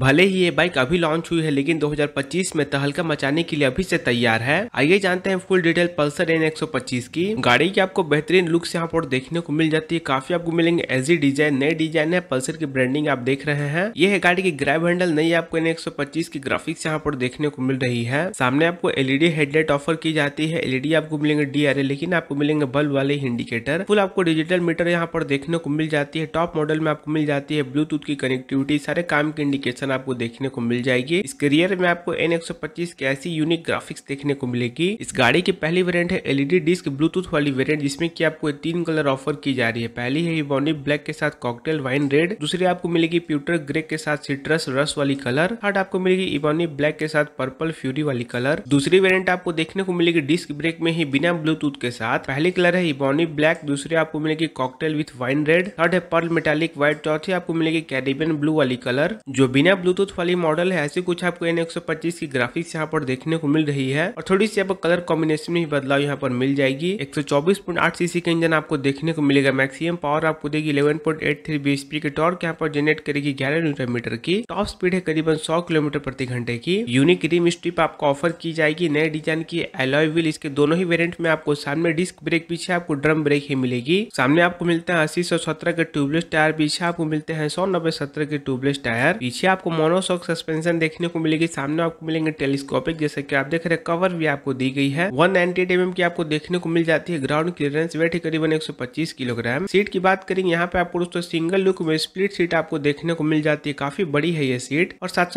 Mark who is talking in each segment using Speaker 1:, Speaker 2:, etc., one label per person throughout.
Speaker 1: भले ही ये बाइक अभी लॉन्च हुई है लेकिन 2025 में तहलका मचाने के लिए अभी से तैयार है आइए जानते हैं फुल डिटेल पल्सर एन पच्चीस की गाड़ी की आपको बेहतरीन लुक्स यहाँ पर देखने को मिल जाती है काफी आपको मिलेंगे एजी डिजाइन नए डिजाइन है पल्सर की ब्रांडिंग आप देख रहे हैं ये है गाड़ी की ग्रैब हैंडल नई आपको एन 125 की ग्राफिक्स यहाँ पर देखने को मिल रही है सामने आपको एलईडी हेडलाइट ऑफर की जाती है एलईडी e आपको मिलेंगे डीआरए लेकिन आपको मिलेंगे बल्ब वाले इंडिकेटर फुल आपको डिजिटल मीटर यहाँ पर देखने को मिल जाती है टॉप मॉडल में आपको मिल जाती है ब्लूटूथ की कनेक्टिविटी सारे काम के इंडिकेशन ऑप्शन आपको देखने को मिल जाएगी इस करियर में आपको एन की ऐसी यूनिक ग्राफिक्स देखने को मिलेगी इस गाड़ी की पहली वेरियंट है एलईडी डिस्क ब्लूटूथ वाली वेरियंट जिसमें की आपको तीन कलर ऑफर की जा रही है पहली है बॉन्डी ब्लैक के साथ कॉकटेल वाइन रेड दूसरी आपको मिलेगी प्यूटर ग्रे के साथ सिट्रस रस वाली कलर थर्ड आपको मिलेगी इबोनी ब्लैक के साथ पर्पल फ्यूरी वाली कलर दूसरी वेरियंट आपको देखने को मिलेगी डिस्क ब्रेक में ही बिना ब्लूटूथ के साथ पहली कलर है इबोनी ब्लैक दूसरी आपको मिलेगी cocktail with wine red third है पर्ल मेटालिक व्हाइट चौथी आपको मिलेगी कैरिबियन ब्लू वाली कलर जो बिना ब्लूटूथ वाली मॉडल है ऐसे कुछ आपको एन की ग्राफिक्स यहाँ पर देखने को मिल रही है और थोड़ी सी आपको कलर कॉम्बिनेशन में बदलाव यहाँ पर मिल जाएगी एक सीसी का इंजन आपको देखने को मिलेगा मैक्सिमम पावर आपको देगी eleven point eight three BSP के टॉर्क यहाँ पर जनरेट करेगी ग्यारह न्यूटन मीटर की टॉप स्पीड है करीबन सौ किलोमीटर प्रति घंटे की यूनिक रिम स्ट्रिप आपको ऑफर की जाएगी नए डिजाइन की एलॉय व्हील इसके दोनों ही वेरियंट में आपको सामने डिस्क ब्रेक पीछे आपको ड्रम ब्रेक ही मिलेगी सामने आपको मिलते हैं अस्सी सौ सत्रह के ट्यूबलेस टायर पीछे आपको मिलते हैं सौ नब्बे सत्रह के ट्यूबलेस टायर पीछे आपको आपको मोनोसॉक सस्पेंशन देखने को मिलेगी सामने आपको मिलेंगे टेलीस्कोपिक जैसे कि आप देख रहे कवर भी आपको दी गई है वन नाइनटी एम की आपको देखने को मिल जाती है ग्राउंड क्लियरेंस वेट है करीबन एक किलोग्राम सीट की बात करेंगे यहाँ पे आपको दोस्तों सिंगल लुक में स्प्लिट सीट आपको देखने को मिल जाती है काफी बड़ी है ये सीट और सात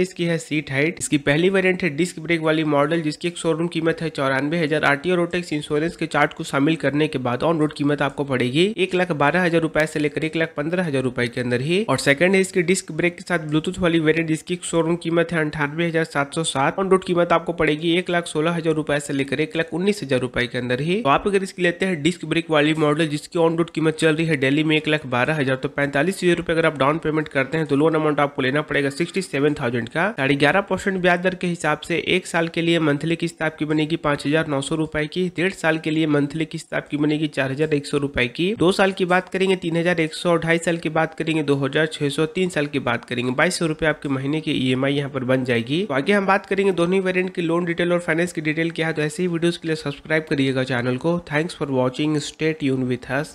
Speaker 1: इसकी है सीट हाइट इसकी पहली वेरियंट है डिस्क ब्रेक वाली मॉडल जिसकी एक शोरूम कीमत है चौरानवे हजार आरटीओ रोटेक्स इंश्योरेंस के चार्ट को शामिल करने के बाद ऑन रोड कीमत आपको पड़ेगी एक लाख बारह हजार रूपए से लेकर एक लाख पंद्रह हजार रूपए के अंदर ही और सेकंड है इसकी डिस्क ब्रेक के साथ ब्लू ब्लूटूथ वाली वेरियंट जिसकी शोरूम कीमत है अंठानवे हजार सात सौ सात ऑन रोड कीमत आपको पड़ेगी एक लाख सोलह हजार रुपए से लेकर एक लाख उन्नीस हजार रुपए के अंदर ही तो आप अगर इसकी लेते हैं डिस्क ब्रेक वाली मॉडल जिसकी ऑन रोड कीमत चल रही है डेली में एक लाख बारह हजार तो पैंतालीस हजार रुपए अगर आप डाउन पेमेंट करते हैं तो लोन अमाउंट आपको लेना पड़ेगा सिक्सटी सेवन थाउजेंड का साढ़े ग्यारह परसेंट ब्याज दर के हिसाब से एक साल के लिए मंथली किस्त आपकी बनेगी पांच हजार नौ सौ रुपए की डेढ़ साल के लिए मंथली किस्त आपकी बनेगी चार हजार एक सौ रुपए की दो साल की बात करेंगे तीन हजार एक सौ ढाई साल की बात करेंगे दो हजार छह सौ तीन साल की बात करेंगे बाईस बाईस सौ रुपये आपके महीने की ई एम आई यहाँ पर बन जाएगी तो आगे हम बात करेंगे दोनों ही वेरियंट की लोन डिटेल और फाइनेंस की डिटेल क्या है तो ऐसे ही वीडियोज के लिए सब्सक्राइब करिएगा चैनल को थैंक्स फॉर वॉचिंग स्टेट यून विथ हस